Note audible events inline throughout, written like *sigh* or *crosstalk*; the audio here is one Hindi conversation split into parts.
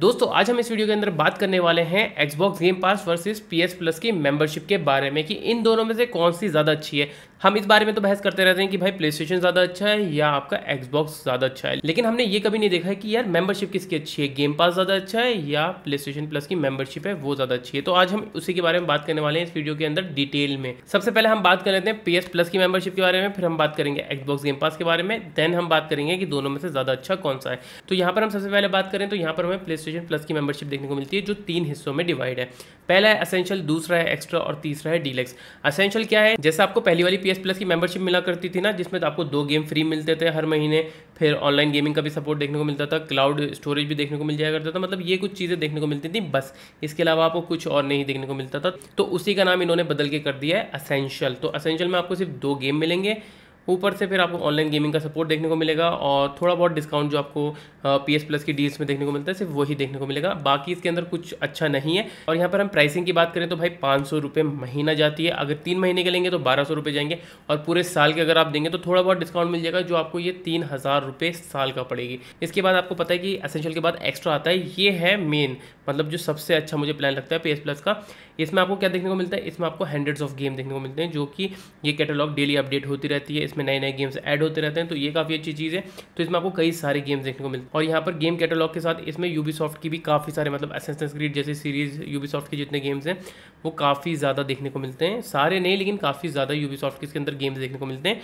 दोस्तों आज हम इस वीडियो के अंदर बात करने वाले हैं Xbox game pass versus P S plus की मेंबरशिप के बारे में कि इन दोनों में से कौन सी ज़्यादा अच्छी है हम इस बारे में तो बहस करते रहते हैं कि भाई प्ले ज़्यादा अच्छा है या आपका एक्सबॉक्स ज़्यादा अच्छा है लेकिन हमने ये कभी नहीं देखा है कि यार मेंबरशिप किसकी अच्छी है गेम पास ज़्यादा अच्छा है या प्ले प्लस की मेंबरशिप है वो ज़्यादा अच्छी है तो आज हम उसी के बारे में बात करने वाले हैं इस वीडियो के अंदर डिटेल में सबसे पहले हम बात कर लेते हैं पी प्लस की मेंबरशिप के बारे में फिर हम बात करेंगे एक्सबॉक्स गेम पास के बारे में देन हम बात करेंगे कि दोनों में से ज़्यादा अच्छा कौन सा है तो यहाँ पर हम सबसे पहले बात करें तो यहाँ पर हमें प्ले प्लस की मेंबरशिप देखने को मिलती है जो तीन हिस्सों में डिवाइड है पहला है असेंशियल दूसरा है एक्स्ट्रा और तीसरा है डीलेक्स असेंशियल क्या है जैसे आपको पहली वाली पी एस प्लस की मेंबरशिप मिला करती थी ना जिसमें तो आपको दो गेम फ्री मिलते थे हर महीने फिर ऑनलाइन गेमिंग का भी सपोर्ट देखने को मिलता था क्लाउड स्टोरेज भी देखने को मिल जाया करता था मतलब ये कुछ चीज़ें देखने को मिलती थी बस इसके अलावा आपको कुछ और नहीं देखने को मिलता था तो उसी का नाम इन्होंने बदल के कर दिया है असेंशियल तो असेंशियल में आपको सिर्फ दो गेम मिलेंगे ऊपर से फिर आपको ऑनलाइन गेमिंग का सपोर्ट देखने को मिलेगा और थोड़ा बहुत डिस्काउंट जो आपको पी प्लस की डील्स में देखने को मिलता है सिर्फ वही देखने को मिलेगा बाकी इसके अंदर कुछ अच्छा नहीं है और यहाँ पर हम प्राइसिंग की बात करें तो भाई पाँच सौ रुपये महीना जाती है अगर तीन महीने के लेंगे तो बारह सौ रुपये जाएंगे और पूरे साल के अगर आप देंगे तो थोड़ा बहुत डिस्काउंट मिल जाएगा जो आपको ये तीन हज़ार रुपये साल का पड़ेगी इसके बाद आपको पता है कि असेंशियल के बाद एक्स्ट्रा आता है ये है मेन मतलब जो सबसे अच्छा मुझे प्लान लगता है पी प्लस का इसमें आपको क्या देखने को मिलता है इसमें आपको हंड्रेड्स ऑफ गेम देखने को मिलते हैं जो कि ये कैटलॉग डेली अपडेट होती रहती है इसमें नए नए गेम्स ऐड होते रहते हैं तो ये काफ़ी अच्छी चीज़ है तो इसमें आपको कई सारे गेम्स देखने को मिलते हैं और यहाँ पर गेम कैटलॉग के साथ इसमें यूबी की भी काफ़ी सारे मतलब एस क्रीड जैसे सीरीज़ यूबी के जितने गेम्स हैं वो काफ़ी ज़्यादा देखने को मिलते हैं सारे नहीं लेकिन काफ़ी ज़्यादा यूबी के इसके अंदर गेम्स देखने को मिलते हैं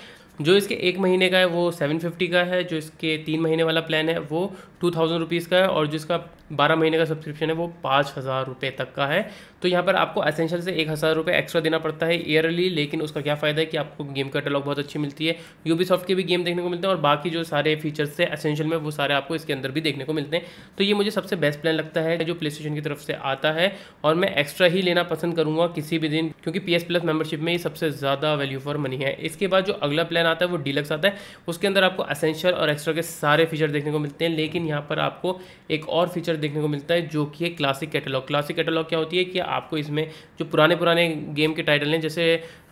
जो इसके एक महीने का है वो सेवन फिफ्टी का है जो इसके तीन महीने वाला प्लान है वो टू थाउजेंड रुपीज़ का है और जिसका बारह महीने का सब्सक्रिप्शन है वो पाँच हज़ार रुपये तक का है तो यहाँ पर आपको असेंशियल से एक हज़ार रुपये एक्स्ट्रा देना पड़ता है ईयरली लेकिन उसका क्या फ़ायदा है कि आपको गेम कैटलॉग बहुत अच्छी मिलती है सॉफ्ट के भी गेम देखने को मिलते हैं और बाकी जो सारे फीचर्स है असेंशियल में वो सारे आपको इसके अंदर भी देखने को मिलते हैं तो ये मुझे सबसे बेस्ट प्लान लगता है जो प्ले की तरफ से आता है और मैं एक्स्ट्रा ही लेना पसंद करूँगा किसी भी दिन क्योंकि पी प्लस मेंबरशिप में ये सबसे ज़्यादा वैल्यू फॉर मनी है इसके बाद जो अगला प्लान आता है वो डीलक्स आता है उसके अंदर आपको असेंशियल और एक्स्ट्रा के सारे फीचर देखने को मिलते हैं लेकिन यहाँ पर आपको एक और फीचर देखने को मिलता है जो कि है क्लासिक कैटलॉग क्लासिक कैटलॉग क्या होती है कि आपको इस में जो पुराने पुराने गेम के टाइटल हैं जैसे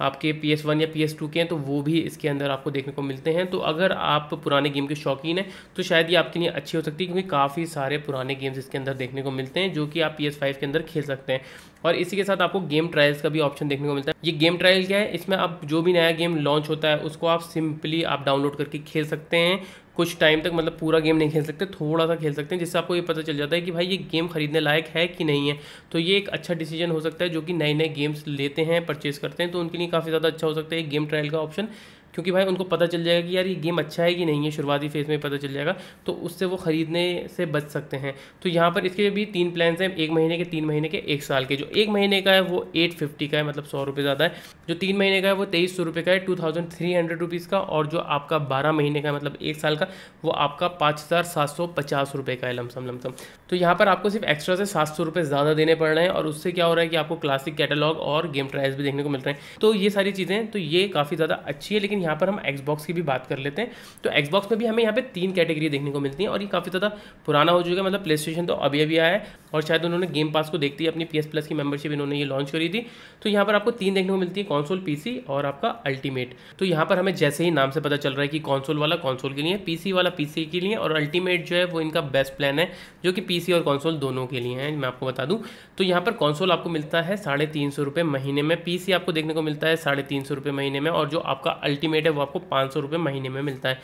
आपके पी एस वन या पी एस टू के हैं तो वो भी इसके अंदर आपको देखने को मिलते हैं तो अगर आप पुराने गेम के शौकीन हैं तो शायद ये आपके लिए अच्छी हो सकती है क्योंकि काफ़ी सारे पुराने गेम्स इसके अंदर देखने को मिलते हैं जो कि आप पी एस फाइव के अंदर खेल सकते हैं और इसी के साथ आपको गेम ट्रायल्स का भी ऑप्शन देखने को मिलता है ये गेम ट्रायल क्या है इसमें आप जो भी नया गेम लॉन्च होता है उसको आप सिंपली आप डाउनलोड करके खेल सकते हैं कुछ टाइम तक मतलब पूरा गेम नहीं खेल सकते थोड़ा सा खेल सकते हैं जिससे आपको ये पता चल जाता है कि भाई ये गेम खरीदने लायक है कि नहीं है तो ये एक अच्छा डिसीजन हो सकता है जो कि नए नए गेम्स लेते हैं परचेज करते हैं तो उनके लिए काफ़ी ज़्यादा अच्छा हो सकता है गेम ट्रायल का ऑप्शन क्योंकि भाई उनको पता चल जाएगा कि यार ये गेम अच्छा है कि नहीं है शुरुआती फेज़ में पता चल जाएगा तो उससे वो ख़रीदने से बच सकते हैं तो यहाँ पर इसके भी तीन प्लान्स हैं एक महीने के तीन महीने के एक साल के जो एक महीने का है वो एट फिफ्टी का है मतलब सौ रुपये ज़्यादा है जो तीन महीने का है वो तेईस सौ रुपये का है two thousand three hundred rupees का और जो आपका बारह महीने का मतलब एक साल का वो आपका पाँच हज़ार सात सौ पचास रुपये का है लमसम लमसम तो यहाँ पर आपको सिर्फ एक्स्ट्रा से सात सौ रुपये ज़्यादा देने पड़ रहे हैं और उससे क्या हो रहा है कि आपको क्लासिक कैटलॉग और गेम ट्रायल्स भी देखने को मिल रहे हैं तो ये सारी चीज़ें तो ये काफ़ी ज़्यादा अच्छी है लेकिन लेकिन यहाँ पर हम एक्सबॉक्स की भी बात कर लेते हैं तो एक्सबॉक्स में भी हमें यहाँ पे तीन कैटेगरी देखने को मिलती है और ये काफ़ी ज़्यादा पुराना हो चुका है मतलब प्ले तो अभी अभी आया है और शायद उन्होंने गेम पास को देखती है अपनी पी प्लस की मेंबरशिप इन्होंने ये लॉन्च करी थी तो यहाँ पर आपको तीन देखने को मिलती है कॉन्सोल पी और आपका अल्टीमेट तो यहाँ पर हमें जैसे ही नाम से पता चल रहा है कि कॉन्सोल वाला कॉन्सोल के लिए पी वाला पी के लिए और अल्टीमेट जो है वो इनका बेस्ट प्लान है जो कि पी और कॉन्सोल दोनों के लिए हैं मैं आपको बता दूँ तो यहाँ पर कॉन्सोल आपको मिलता है साढ़े तीन सौ रुपये महीने में पी आपको देखने को मिलता है साढ़े तीन सौ रुपये महीने में और जो आपका अल्टीमेट अल्टीमेट है वो आपको पाँच सौ महीने में मिलता है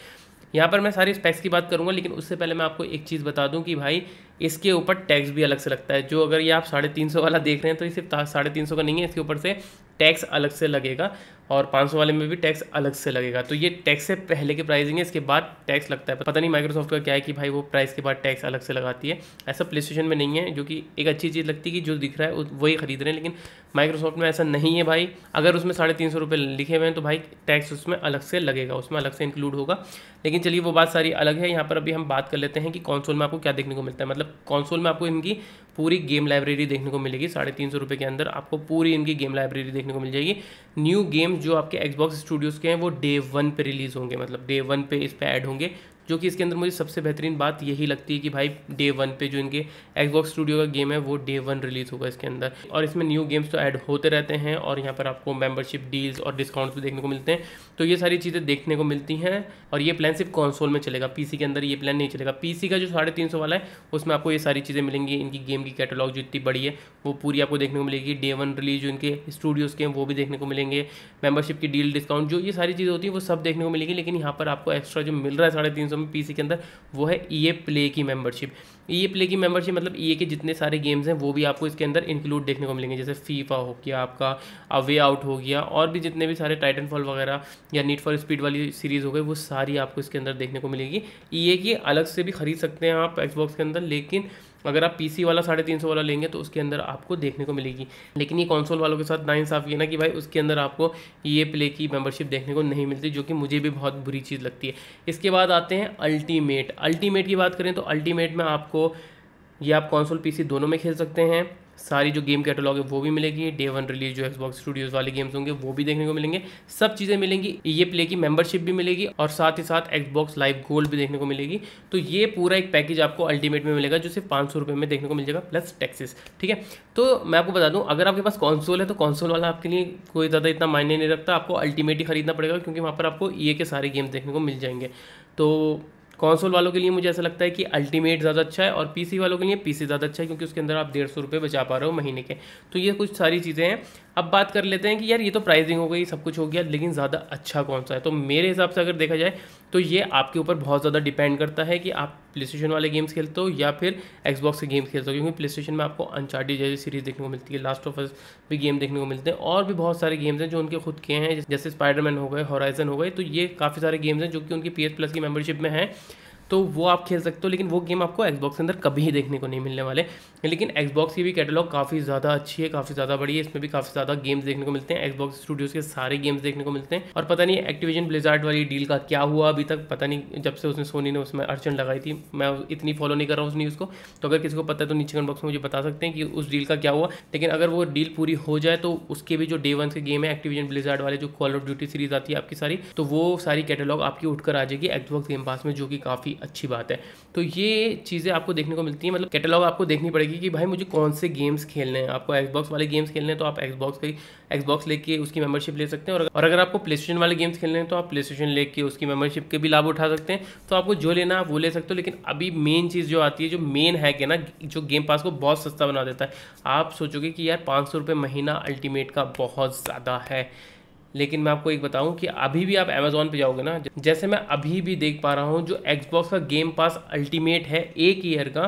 यहाँ पर मैं सारी स्पेक्स की बात करूँगा लेकिन उससे पहले मैं आपको एक चीज़ बता दूँ कि भाई इसके ऊपर टैक्स भी अलग से लगता है जो अगर ये आप साढ़े तीन सौ वाला देख रहे हैं तो ये सिर्फ साढ़े तीन सौ का नहीं है इसके ऊपर से टैक्स अलग से लगेगा और पाँच सौ वाले में भी टैक्स अलग से लगेगा तो ये टैक्स से पहले की प्राइसिंग है इसके बाद टैक्स लगता है पता नहीं माइक्रोसॉफ्ट का क्या है कि भाई वो प्राइस के बाद टैक्स अलग से लगाती है ऐसा प्ले स्टेशन में नहीं है जो कि एक अच्छी चीज़ लगती है कि जो दिख रहा है वही खरीद रहे हैं लेकिन माइक्रोसॉफ्ट में ऐसा नहीं है भाई अगर उसमें साढ़े तीन सौ रुपये लिखे हुए हैं तो भाई टैक्स उसमें अलग से लगेगा उसमें अलग से इंक्लूड होगा लेकिन चलिए वो बात सारी अलग है यहाँ पर अभी हम बात कर लेते हैं कि कौनसोल में आपको क्या देखने को मिलता है मतलब मतलब कॉन्सोल में आपको इनकी पूरी गेम लाइब्रेरी देखने को मिलेगी साढ़े तीन सौ रुपये के अंदर आपको पूरी इनकी गेम लाइब्रेरी देखने को मिल जाएगी न्यू गेम्स जो आपके एक्सबॉक्स स्टूडियोज़ के हैं वो डे वन पे रिलीज़ होंगे मतलब डे वन पे इस पर ऐड होंगे जो कि इसके अंदर मुझे सबसे बेहतरीन बात यही लगती है कि भाई डे वन पे जो इनके एक्सबॉक्स स्टूडियो का गेम है वो डे वन रिलीज़ होगा इसके अंदर और इसमें न्यू गेम्स तो ऐड होते रहते हैं और यहाँ पर आपको मेंबरशिप डील्स और डिस्काउंट्स भी देखने को मिलते हैं तो ये सारी चीज़ें देखने को मिलती हैं और ये प्लान सिर्फ कॉन्सोल में चलेगा पी के अंदर ये प्लान नहीं चलेगा पी का जो साढ़े तीन सौ वाला है उसमें आपको ये सारी चीज़ें मिलेंगी इनकी गेम की कैटलॉग जो इतनी बड़ी है वो पूरी आपको देखने को मिलेगी डे वन रिलीज जो इनके स्टूडियोज़ के हैं वो भी देखने को मिलेंगे मेंबरशिप की डील डिस्काउंट जो ये सारी चीज़ें होती हैं वो सब देखने को मिलेगी लेकिन यहाँ पर आपको एक्स्ट्रा जो मिल रहा है साढ़े तीन तो में पीसी के अंदर वो है ई ए प्ले की मेंबरशिप ई ए प्ले की मेंबरशिप मतलब ई e ए के जितने सारे गेम्स हैं वो भी आपको इसके अंदर इंक्लूड देखने को मिलेंगे जैसे फीफा हो गया आपका अवे आउट हो गया और भी जितने भी सारे टाइटन फॉल वगैरह या नीट फॉर स्पीड वाली सीरीज़ हो गई वो सारी आपको इसके अंदर देखने को मिलेगी ई e ए की अलग से भी खरीद सकते हैं आप एक्सबॉक्स के अंदर लेकिन अगर आप पीसी वाला साढ़े तीन सौ वाला लेंगे तो उसके अंदर आपको देखने को मिलेगी लेकिन ये कौनसोल वालों के साथ ना इंसाफ ये ना कि भाई उसके अंदर आपको ये प्ले की मेम्बरशिप देखने को नहीं मिलती जो कि मुझे भी बहुत बुरी चीज़ लगती है इसके बाद आते हैं अल्टीमेट अल्टीमेट की बात करें तो अल्टीमेट में आपको ये आप कौनसोल पीसी दोनों में खेल सकते हैं सारी जो गेम कैटलॉग है वो भी मिलेगी डे वन रिलीज जो एक्सबॉक्स स्टूडियोज वाले गेम्स होंगे वो भी देखने को मिलेंगे सब चीज़ें मिलेंगी ये प्ले की मेंबरशिप भी मिलेगी और साथ ही साथ एक्सबॉक्स लाइव गोल्ड भी देखने को मिलेगी तो ये पूरा एक पैकेज आपको अल्टीमेट में मिलेगा जो सिर्फ पाँच सौ रुपये में देखने को मिल जाएगा प्लस टैक्सेस ठीक है तो मैं आपको बता दूँ अगर आपके पास कॉन्सोल है तो कॉन्सोल वाला आपके लिए कोई ज़्यादा इतना मायने नहीं रखता आपको अल्टीमेट ही खरीदना पड़ेगा क्योंकि वहाँ पर आपको ई e के सारे गेम्स देखने को मिल जाएंगे तो कौनसोल वालों के लिए मुझे ऐसा लगता है कि अल्टीमेट ज़्यादा अच्छा है और पीसी वालों के लिए पीसी ज़्यादा अच्छा है क्योंकि उसके अंदर आप डेढ़ सौ रुपये बचा पा रहे हो महीने के तो ये कुछ सारी चीज़ें हैं अब बात कर लेते हैं कि यार ये तो प्राइसिंग हो गई सब कुछ हो गया लेकिन ज़्यादा अच्छा कौन सा है तो मेरे हिसाब से अगर देखा जाए तो ये आपके ऊपर बहुत ज़्यादा डिपेंड करता है कि आप प्ले स्टेशन वाले गेम्स खेलते हो या फिर एक्सबॉक्स के गेम्स खेलते हो क्योंकि प्ले स्टेशन में आपको अनचार्टेड जैसी सीरीज़ देखने को मिलती है लास्ट ऑफ अस भी गेम देखने को मिलते हैं और भी बहुत सारे गेम्स हैं जो उनके खुद के हैं जैसे स्पाइडरमैन हो गए हॉराइजन हो गए तो ये काफ़ी सारे गेम्स हैं जो कि उनकी पी प्लस की मेम्बरशिप में हैं तो वो आप खेल सकते हो लेकिन वो गेम आपको एक्सबॉक्स के अंदर कभी ही *laughs* देखने को नहीं मिलने वाले लेकिन एक्सबॉक्स की भी कैटलॉग काफ़ी ज़्यादा अच्छी है काफ़ी ज़्यादा बड़ी है इसमें भी काफ़ी ज़्यादा गेम्स देखने को मिलते हैं एक्सबॉक्स स्टूडियोज के सारे गेम्स देखने को मिलते हैं और पता नहीं एक्टिविजन ब्लेजार्ड वाली डील का क्या हुआ अभी तक पता नहीं जब से उसने सोनी ने उसमें अड़चन लगाई थी मैं इतनी फॉलो नहीं कर रहा हूँ उस न्यूज़ को तो अगर किसी को पता है तो नीचे कमेंट बॉक्स में मुझे बता सकते हैं कि उस डील का क्या हुआ लेकिन अगर वो डील पूरी हो जाए तो उसके भी जो डे वन के गेम है एक्टिविजन ब्लेजार्ड वाले जो कॉल ऑफ ड्यूटी सीरीज आती है आपकी सारी तो वो सारी कैटलॉग आपकी उठकर आ जाएगी एक्सबॉक्स गेम पास में जो कि काफ़ी काफ़ी अच्छी बात है तो ये चीज़ें आपको देखने को मिलती हैं मतलब कैटलॉग आपको देखनी पड़ेगी कि भाई मुझे कौन से गेम्स खेलने हैं आपको एक्सबॉक्स वाले गेम्स खेलने हैं तो आप एक्सबॉक्स का एक्सबॉक्स लेके उसकी मेंबरशिप ले सकते हैं और, अगर आपको प्ले स्टेशन वाले गेम्स खेलने हैं तो आप प्ले स्टेशन लेके उसकी मेंबरशिप के भी लाभ उठा सकते हैं तो आपको जो लेना है वो ले सकते हो लेकिन अभी मेन चीज़ जो आती है जो मेन है कि ना जो गेम पास को बहुत सस्ता बना देता है आप सोचोगे कि यार पाँच सौ महीना अल्टीमेट का बहुत ज़्यादा है लेकिन मैं आपको एक बताऊं कि अभी भी आप अमेज़ोन पे जाओगे ना जैसे मैं अभी भी देख पा रहा हूँ जो एक्सबॉक्स का गेम पास अल्टीमेट है एक ईयर का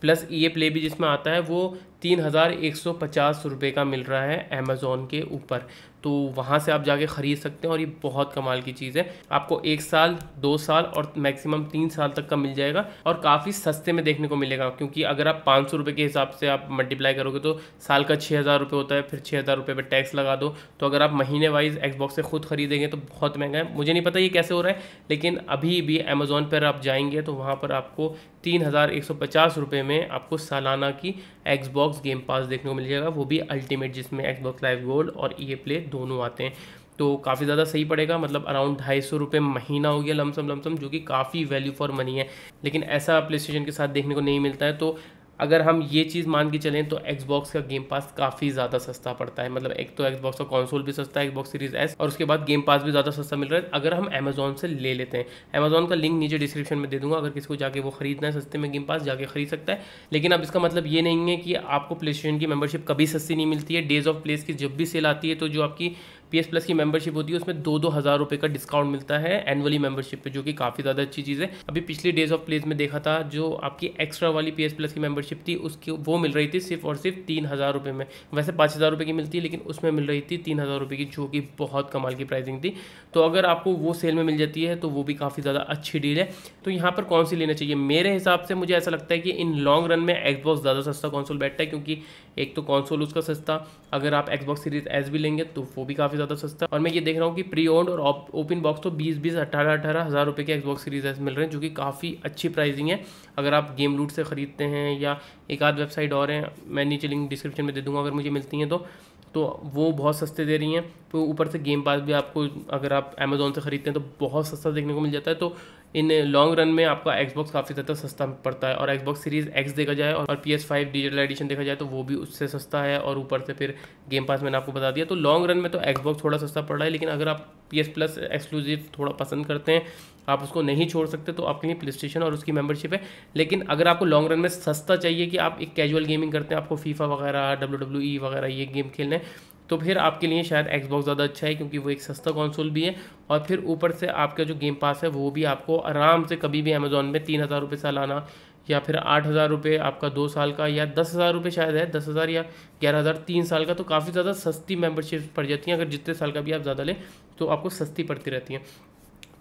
प्लस ए प्ले भी जिसमें आता है वो तीन हज़ार एक सौ पचास रुपये का मिल रहा है अमेज़ोन के ऊपर तो वहाँ से आप जाके ख़रीद सकते हैं और ये बहुत कमाल की चीज़ है आपको एक साल दो साल और मैक्सिमम तीन साल तक का मिल जाएगा और काफ़ी सस्ते में देखने को मिलेगा क्योंकि अगर आप पाँच सौ रुपये के हिसाब से आप मल्टीप्लाई करोगे तो साल का छः हज़ार रुपये होता है फिर छः हज़ार रुपये पर टैक्स लगा दो तो अगर आप महीने वाइज एक्सबॉक्स से खुद खरीदेंगे तो बहुत महंगा है मुझे नहीं पता ये कैसे हो रहा है लेकिन अभी भी अमेज़ोन पर आप जाएंगे तो वहाँ पर आपको तीन हज़ार एक सौ पचास रुपये में आपको सालाना की एक्सबॉक्स गेम पास देखने को मिल जाएगा वो भी अल्टीमेट जिसमें एक्सबॉक्स लाइव गोल्ड और ई प्ले दोनों आते हैं तो काफ़ी ज़्यादा सही पड़ेगा मतलब अराउंड ढाई सौ रुपये महीना हो गया लमसम लमसम जो कि काफ़ी वैल्यू फॉर मनी है लेकिन ऐसा प्ले के साथ देखने को नहीं मिलता है तो अगर हम ये चीज़ मान के चलें तो एक्सबॉक्स का गेम पास काफ़ी ज़्यादा सस्ता पड़ता है मतलब एक तो एक्सबॉक्स का कॉन्सोल भी सस्ता है एक्सबॉक्स सीरीज एस और उसके बाद गेम पास भी ज़्यादा सस्ता मिल रहा है अगर हम अमेजोन से ले लेते हैं अमेजोन का लिंक नीचे डिस्क्रिप्शन में दे दूंगा अगर किसी को जाके वो खरीदना है सस्ते में गेम पास जाके खरीद सकता है लेकिन अब इसका मतलब ये नहीं है कि आपको प्ले की मेम्बरशिप कभी सस्ती नहीं मिलती है डेज ऑफ प्लेस की जब भी सेल आती है तो जो आपकी पी एस प्लस की मेंबरशिप होती है उसमें दो दो हज़ार रुपये का डिस्काउंट मिलता है एनुअली मेंबरशिप पे जो कि काफ़ी ज़्यादा अच्छी चीज़ है अभी पिछले डेज ऑफ प्लेस में देखा था जो आपकी एक्स्ट्रा वाली पी एस प्लस की मेंबरशिप थी उसकी वो मिल रही थी सिर्फ और सिर्फ तीन हज़ार रुपये में वैसे पाँच हज़ार रुपये की मिलती है लेकिन उसमें मिल रही थी तीन हज़ार रुपये की जो कि बहुत कमाल की प्राइसिंग थी तो अगर आपको वो सेल में मिल जाती है तो वो भी काफ़ी ज़्यादा अच्छी डील है तो यहाँ पर कौन सी लेना चाहिए मेरे हिसाब से मुझे ऐसा लगता है कि इन लॉन्ग रन में एक्सबॉक्स ज़्यादा सस्ता कौनसोल बैठता है क्योंकि एक तो कॉन्सोल उसका सस्ता अगर आप एक्सबॉक्स सीरीज एस भी लेंगे तो वो भी काफ़ी ज़्यादा सस्ता और मैं ये देख रहा हूँ कि प्री ओन्ड और ओपन बॉक्स तो बीस बीस अट्ठारह अठारह हज़ार रुपये के एक्सबॉक्स सीरीज एस मिल रहे हैं जो कि काफ़ी अच्छी प्राइसिंग है अगर आप गेम लूट से ख़रीदते हैं या एक आध वेबसाइट और हैं मैं नीचे लिंक डिस्क्रिप्शन में दे दूँगा अगर मुझे मिलती हैं तो तो वो बहुत सस्ते दे रही हैं तो ऊपर से गेम पास भी आपको अगर आप अमेज़ोन से ख़रीदते हैं तो बहुत सस्ता देखने को मिल जाता है तो इन लॉन्ग रन में आपका एक्सबॉक्स काफ़ी ज़्यादा सस्ता पड़ता है और एक्सबॉक्स सीरीज एक्स देखा जाए और P S five digital edition देखा जाए तो वो भी उससे सस्ता है और ऊपर से फिर गेम पास मैंने आपको बता दिया तो लॉन्ग रन में तो एक्सबॉक्स थोड़ा सस्ता पड़ रहा है लेकिन अगर आप पी एस प्लस एक्सक्लूसिव थोड़ा पसंद करते हैं आप उसको नहीं छोड़ सकते तो आपके लिए प्ले स्टेशन और उसकी मेंबरशिप है लेकिन अगर आपको लॉन्ग रन में सस्ता चाहिए कि आप एक कैजुअल गेमिंग करते हैं आपको फीफा वगैरह डब्ल्यू डब्ल्यू ई वगैरह ये गेम खेलने तो फिर आपके लिए शायद एक्सबॉक्स ज़्यादा अच्छा है क्योंकि वो एक सस्ता कौनसोल भी है और फिर ऊपर से आपका जो गेम पास है वो भी आपको आराम से कभी भी अमेज़ोन में तीन हज़ार रुपये सालाना या फिर आठ हज़ार रुपये आपका दो साल का या दस हज़ार रुपये शायद है दस हज़ार या ग्यारह हज़ार तीन साल का तो काफ़ी ज़्यादा सस्ती मेम्बरशिप पड़ जाती हैं अगर जितने साल का भी आप ज़्यादा लें तो आपको सस्ती पड़ती रहती हैं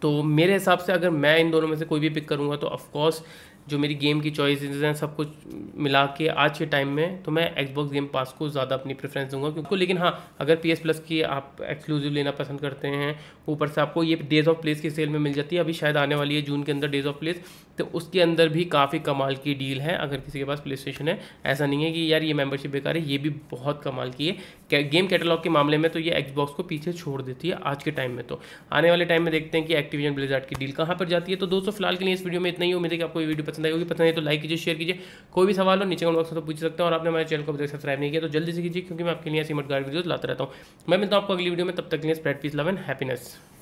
तो मेरे हिसाब से अगर मैं इन दोनों में से कोई भी पिक करूँगा तो ऑफकोर्स जो मेरी गेम की चॉइसेस हैं सब कुछ मिला के आज के टाइम में तो मैं एक्सबॉक्स गेम पास को ज़्यादा अपनी प्रेफरेंस दूंगा क्योंकि लेकिन हाँ अगर पी एस प्लस की आप एक्सक्लूसिव लेना पसंद करते हैं ऊपर से आपको ये डेज ऑफ प्लेस की सेल में मिल जाती है अभी शायद आने वाली है जून के अंदर डेज ऑफ प्लेस तो उसके अंदर भी काफ़ी कमाल की डील है अगर किसी के पास प्ले स्टेशन है ऐसा नहीं है कि यार ये मेम्बरशिप बेकार है ये भी बहुत कमाल की है गेम कैटलॉग के मामले में तो ये एक्सबॉक्स को पीछे छोड़ देती है आज के टाइम में तो आने वाले टाइम में देखते हैं कि एक्टिव एक्टिविजन ब्लेजार्ट की डील कहाँ पर जाती है तो दोस्तों फिलहाल के लिए इस वीडियो में इतना ही उम्मीद है कि आपको ये वीडियो पसंद आई होगी पसंद है तो लाइक कीजिए शेयर कीजिए कोई भी सवाल हो नीचे कमेंट बॉक्स में तो पूछ सकते हैं और आपने हमारे चैनल को अभी तक सब्सक्राइब नहीं किया तो जल्दी से कीजिए क्योंकि मैं आपके लिए ऐसी मटगार वीडियो लाता रहता हूँ मैं मिलता हूँ आपको अगली वीडियो में तब तक के लिए spread peace love and happiness